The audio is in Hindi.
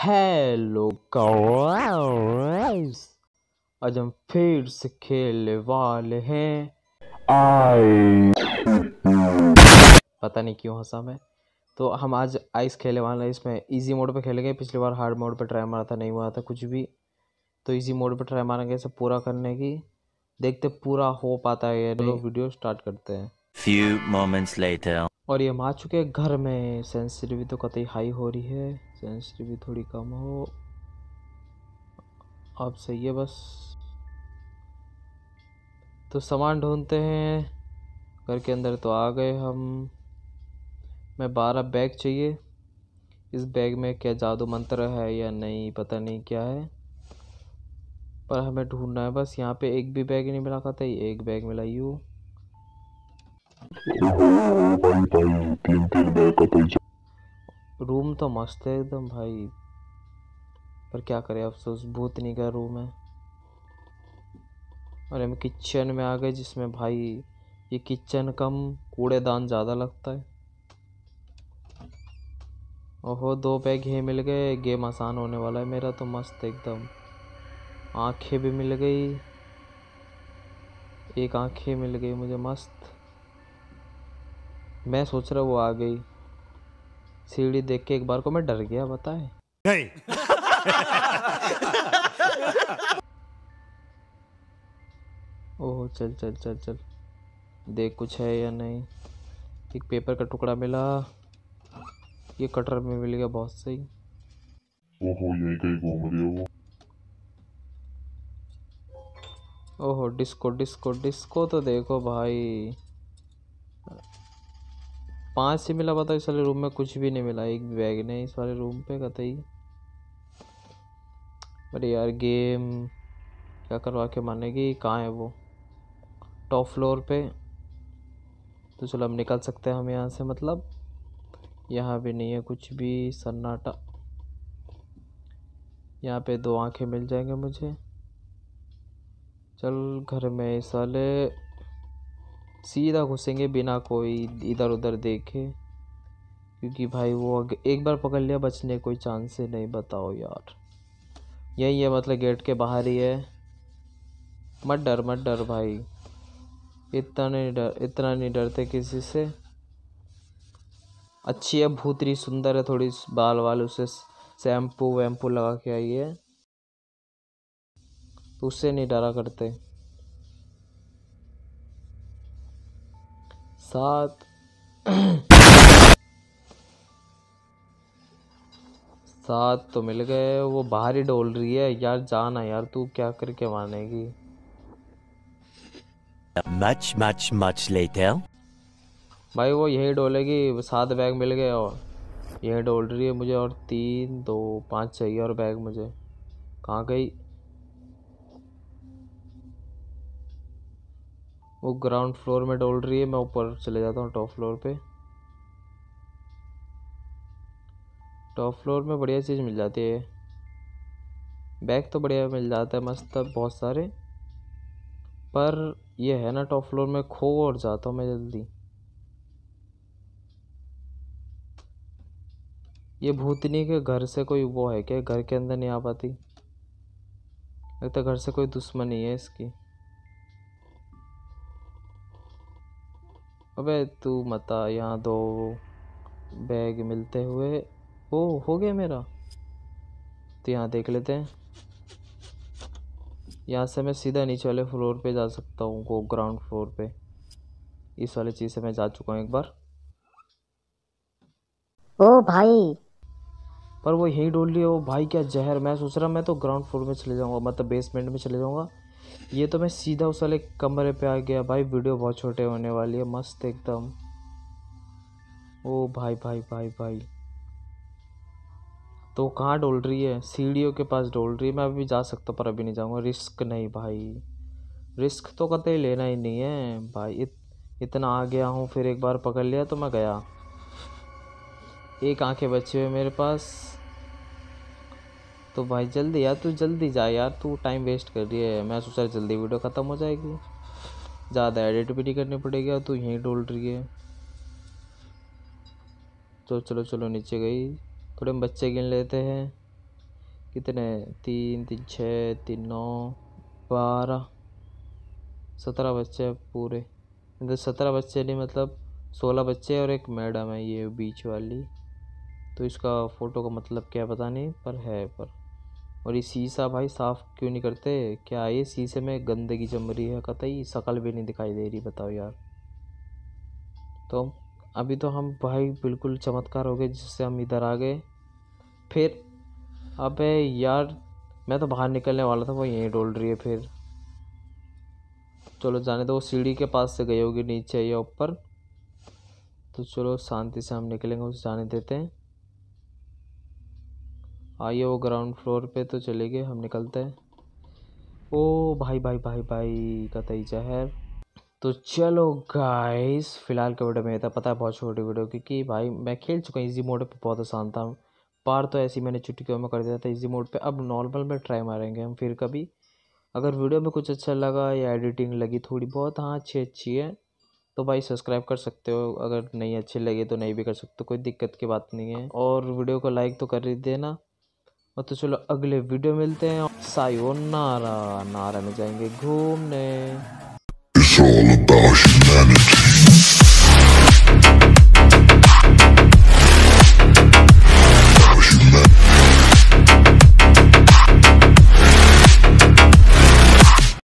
हेलो गाइस आज हम फिर से खेलने वाले हैं आई पता नहीं क्यों हंसा मैं तो हम आज आइस खेलने वाले हैं इसमें इजी मोड पे खेलेंगे पिछली बार हार्ड मोड पे ट्राई मारा था नहीं हुआ था कुछ भी तो इजी मोड पे ट्राई मारेंगे इसे पूरा करने की देखते पूरा हो पाता है तो वीडियो स्टार्ट करते हैं फ्यू मोमेंट्स लेटर और ये हम आ चुके हैं घर में सेंसिटिविटी तो कतई हाई हो रही है सेंसरी भी थोड़ी कम हो आप सही है बस तो सामान ढूंढते हैं घर के अंदर तो आ गए हम मैं बारह बैग चाहिए इस बैग में क्या जादू मंत्र है या नहीं पता नहीं क्या है पर हमें ढूंढना है बस यहाँ पे एक भी बैग नहीं मिला था एक बैग मिला यू तीन तीन बैग का रूम तो मस्त है एकदम भाई पर क्या करें अफसोस भूतनी का रूम है और हम किचन में आ गए जिसमें भाई ये किचन कम कूड़ेदान ज़्यादा लगता है ओहो दो पैक ये मिल गए गेम आसान होने वाला है मेरा तो मस्त एकदम आंखें भी मिल गई एक आंखें मिल गई मुझे मस्त मैं सोच रहा वो आ गई सीढ़ी देख के एक बार को मैं डर गया बताए नहीं ओह चल चल चल चल देख कुछ है या नहीं एक पेपर का टुकड़ा मिला ये कटर में मिल गया बहुत सही ओहो यही कहीं घूम रही हो ओहो डिस्को डिस्को डिस्को तो देखो भाई पाँच से मिला पता इस वाले रूम में कुछ भी नहीं मिला एक बैग नहीं इस वाले रूम पे कतई अरे यार गेम क्या करवा के मानेगी कहाँ है वो टॉप फ्लोर पे तो चलो हम निकल सकते हैं हम यहाँ से मतलब यहाँ भी नहीं है कुछ भी सन्नाटा यहाँ पे दो आंखें मिल जाएंगे मुझे चल घर में इस वाले सीधा घुसेंगे बिना कोई इधर उधर देखे क्योंकि भाई वो एक बार पकड़ लिया बचने कोई चांस ही नहीं बताओ यार यही है मतलब गेट के बाहर ही है मत डर मत डर भाई इतना नहीं डर इतना नहीं डरते किसी से अच्छी है भूतरी सुंदर है थोड़ी बाल वाल उसे शैम्पू वैम्पू लगा के आई है उससे नहीं डरा करते सात सात तो मिल गए वो बाहर ही डोल रही है यार जाना यार तू क्या करके मानेगी मच मच much later भाई वो यही डोलेगी सात बैग मिल गए और यही डोल रही है मुझे और तीन दो पाँच चाहिए और बैग मुझे कहाँ गई वो ग्राउंड फ्लोर में डोल रही है मैं ऊपर चले जाता हूँ टॉप फ्लोर पे टॉप फ्लोर में बढ़िया चीज़ मिल जाती है बैग तो बढ़िया मिल जाता है मस्त बहुत सारे पर ये है ना टॉप फ्लोर में खो और जाता हूँ मैं जल्दी ये भूतनी के घर से कोई वो है क्या घर के अंदर नहीं आ पाती लगता घर से कोई दुश्मनी है इसकी अबे तू मत आ यहाँ दो बैग मिलते हुए ओ हो गया मेरा तो यहाँ देख लेते हैं यहाँ से मैं सीधा नीचे वाले फ्लोर पे जा सकता हूँ को ग्राउंड फ्लोर पे इस वाली चीज़ से मैं जा चुका हूँ एक बार ओ भाई पर वो यही डोल रही है वो भाई क्या जहर मैं सोच रहा मैं तो ग्राउंड फ्लोर में चले जाऊँगा मतलब बेसमेंट में चले जाऊँगा ये तो मैं सीधा उस वाले कमरे पे आ गया भाई वीडियो बहुत छोटे होने वाली है मस्त एकदम ओ भाई भाई भाई भाई तो कहाँ डोल रही है सीढ़ियों के पास डोल रही है मैं अभी जा सकता पर अभी नहीं जाऊँगा रिस्क नहीं भाई रिस्क तो कतई लेना ही नहीं है भाई इत, इतना आ गया हूँ फिर एक बार पकड़ लिया तो मैं गया एक आंखें बची हुई मेरे पास तो भाई जल्दी यार तू जल्दी जा यार तू टाइम वेस्ट कर रही है मैं सोचा जल्दी वीडियो ख़त्म हो जाएगी ज़्यादा एडिट भी नहीं करनी पड़ेगी और तू यहीं डोल रही है तो चलो चलो नीचे गई थोड़े बच्चे गिन लेते हैं कितने तीन तीन छः तीन नौ बारह सत्रह बच्चे पूरे मतलब सत्रह बच्चे नहीं मतलब सोलह बच्चे और एक मैडम है ये बीच वाली तो इसका फ़ोटो का मतलब क्या पता नहीं पर है पर और ये शीशा भाई साफ़ क्यों नहीं करते क्या ये शीशे में गंदगी जम रही है कतई शकल भी नहीं दिखाई दे रही बताओ यार तो अभी तो हम भाई बिल्कुल चमत्कार हो गए जिससे हम इधर आ गए फिर अबे यार मैं तो बाहर निकलने वाला था वो यहीं डोल रही है फिर चलो जाने दो वो सीढ़ी के पास से गई होगी नीचे या ऊपर तो चलो शांति से हम निकलेंगे उस जाने देते हैं आइए वो ग्राउंड फ्लोर पे तो चले गए हम निकलते हैं ओ भाई भाई भाई भाई कतई जहर तो चलो गाइस फिलहाल के वीडियो में ये था पता है बहुत छोटी वीडियो क्योंकि भाई मैं खेल चुका हूँ इजी मोड पे बहुत आसान था पार तो ऐसी मैंने चुटकियों में कर दिया था इजी मोड पे अब नॉर्मल में ट्राई मारेंगे हम फिर कभी अगर वीडियो में कुछ अच्छा लगा या एडिटिंग लगी थोड़ी बहुत हाँ अच्छी अच्छी है तो भाई सब्सक्राइब कर सकते हो अगर नहीं अच्छी लगे तो नहीं भी कर सकते कोई दिक्कत की बात नहीं है और वीडियो को लाइक तो कर ही देना और हाँ, तो चलो अगले वीडियो मिलते हैं सायो नारा नारा में जाएंगे घूमने